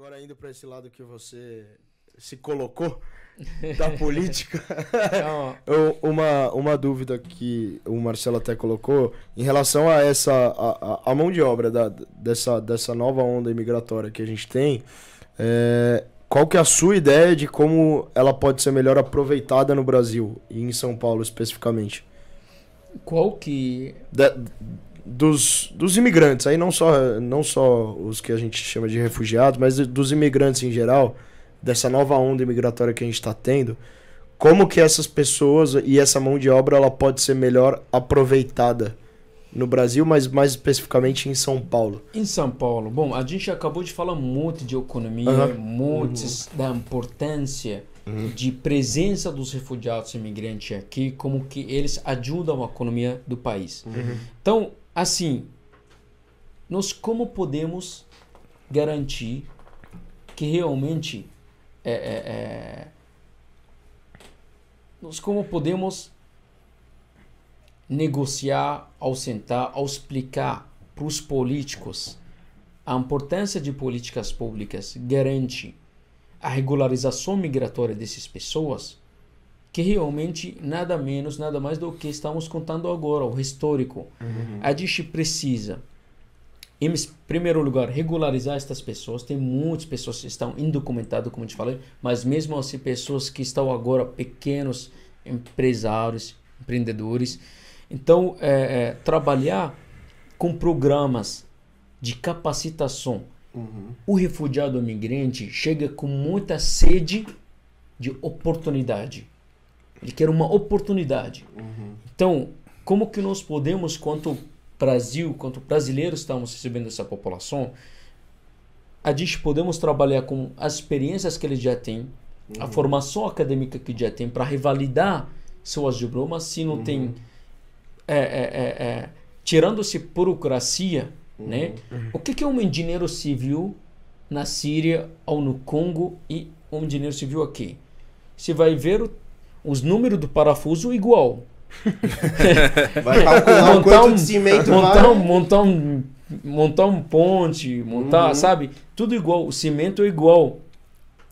agora indo para esse lado que você se colocou da política, uma, uma dúvida que o Marcelo até colocou em relação a essa a, a mão de obra da, dessa, dessa nova onda imigratória que a gente tem. É, qual que é a sua ideia de como ela pode ser melhor aproveitada no Brasil e em São Paulo especificamente? Qual que de, dos, dos imigrantes, aí não só, não só os que a gente chama de refugiados, mas dos imigrantes em geral, dessa nova onda imigratória que a gente está tendo, como que essas pessoas e essa mão de obra ela pode ser melhor aproveitada no Brasil, mas mais especificamente em São Paulo? Em São Paulo, bom, a gente acabou de falar muito de economia, uhum. muito uhum. da importância uhum. de presença dos refugiados e imigrantes aqui, como que eles ajudam a economia do país. Uhum. Então, Assim, nós como podemos garantir que realmente é, é, é nós como podemos negociar ao sentar, ao explicar para os políticos a importância de políticas públicas garante a regularização migratória dessas pessoas, que realmente nada menos, nada mais do que estamos contando agora, o histórico. Uhum. A gente precisa, em primeiro lugar, regularizar estas pessoas. Tem muitas pessoas que estão indocumentadas, como te falei, mas mesmo assim, pessoas que estão agora pequenos empresários, empreendedores. Então, é, é, trabalhar com programas de capacitação. Uhum. O refugiado migrante chega com muita sede de oportunidade ele quer uma oportunidade. Uhum. Então, como que nós podemos, quanto Brasil, quanto brasileiros estamos recebendo essa população, a gente podemos trabalhar com as experiências que eles já têm, uhum. a formação acadêmica que já tem para revalidar seus diplomas, se não uhum. tem é, é, é, é, tirando-se burocracia, uhum. né? Uhum. O que, que é um engenheiro civil na Síria ou no Congo e um engenheiro civil aqui? Você vai ver o os números do parafuso igual. Vai calcular montar um, de cimento montar, um, montar um montar um ponte, montar, uhum. sabe? Tudo igual, o cimento é igual.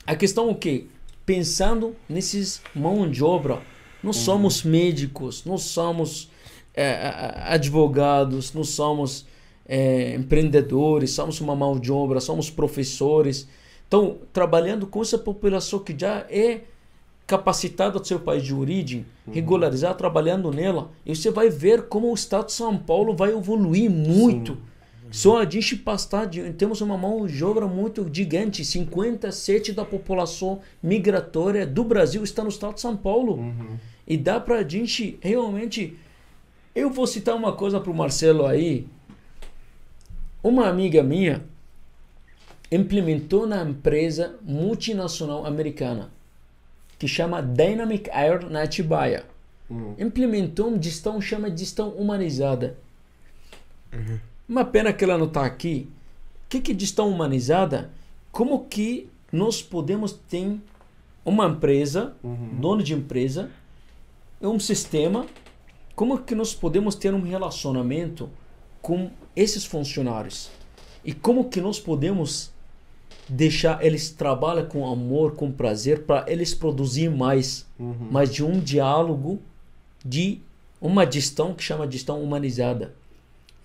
A questão é o quê? Pensando nesses mão de obra. Não uhum. somos médicos, não somos é, advogados, não somos é, empreendedores, somos uma mão de obra, somos professores. Então, trabalhando com essa população que já é capacitado do seu país de origem, uhum. regularizar trabalhando nela, e você vai ver como o Estado de São Paulo vai evoluir muito. Só a gente pastar, temos uma mão de obra muito gigante. 57% da população migratória do Brasil está no estado de São Paulo. Uhum. E dá para a gente realmente. Eu vou citar uma coisa para o Marcelo aí. Uma amiga minha implementou na empresa multinacional americana que chama Dynamic Air na Atibaia. Uhum. Implementou uma gestão, chama de gestão humanizada. Uhum. Uma pena que ela não está aqui. O que, que é gestão humanizada? Como que nós podemos ter uma empresa, uhum. dono de empresa, um sistema, como que nós podemos ter um relacionamento com esses funcionários? E como que nós podemos deixar eles trabalhar com amor, com prazer, para eles produzir mais, uhum. mas de um diálogo de uma gestão que chama gestão humanizada.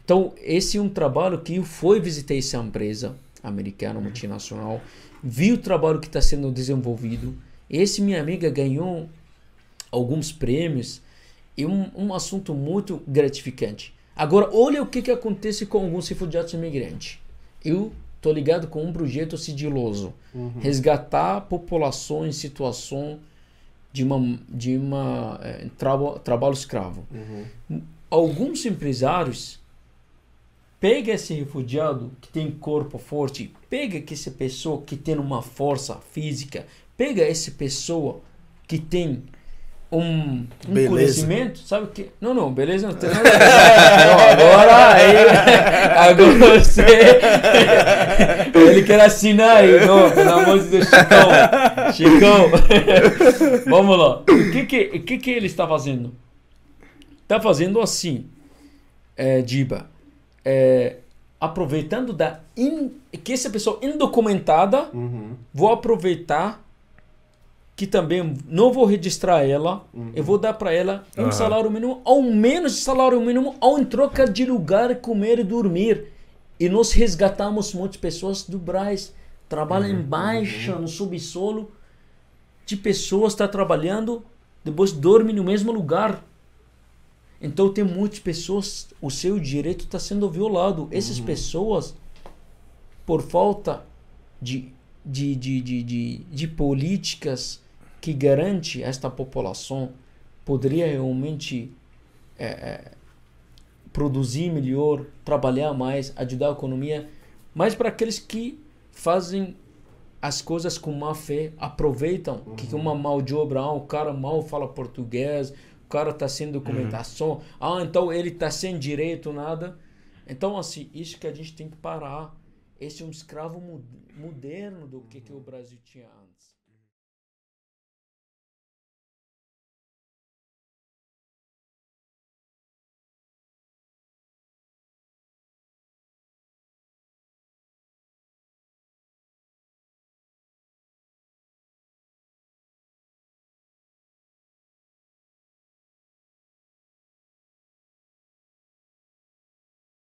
Então esse é um trabalho que eu fui visitei essa empresa americana uhum. multinacional, vi o trabalho que está sendo desenvolvido. Esse minha amiga ganhou alguns prêmios e um, um assunto muito gratificante. Agora olha o que que acontece com alguns refugiados imigrantes. Eu tô ligado com um projeto sigiloso. Uhum. Resgatar populações, situação de uma, de uma é, trabalho escravo. Uhum. Alguns empresários pega esse refugiado que tem corpo forte, pega que essa pessoa que tem uma força física, pega essa pessoa que tem um, um conhecimento, sabe que. Não, não, beleza não tem nada. agora aí. Agora você. Ele quer assinar aí, não, pelo amor de Deus, Chicão. Chicão. Vamos lá. O que que, o que, que ele está fazendo? Está fazendo assim, é, Diba. É, aproveitando da in, que essa pessoa indocumentada, uhum. vou aproveitar que também não vou registrar ela, uhum. eu vou dar para ela um uhum. salário mínimo, ao menos salário mínimo, ou em troca de lugar, comer e dormir. E nós resgatamos muitas pessoas do Braz, trabalham uhum. embaixo, no subsolo, de pessoas está trabalhando, depois dorme no mesmo lugar. Então tem muitas pessoas, o seu direito está sendo violado. Essas uhum. pessoas, por falta de, de, de, de, de, de políticas que garante esta população poderia realmente é, é, produzir melhor, trabalhar mais, ajudar a economia, mas para aqueles que fazem as coisas com má fé, aproveitam uhum. que uma mal de obra, ah, o cara mal fala português, o cara está sem documentação, uhum. ah, então ele está sem direito, nada. Então, assim, isso que a gente tem que parar. Esse é um escravo moderno do que, que o uhum. Brasil tinha antes.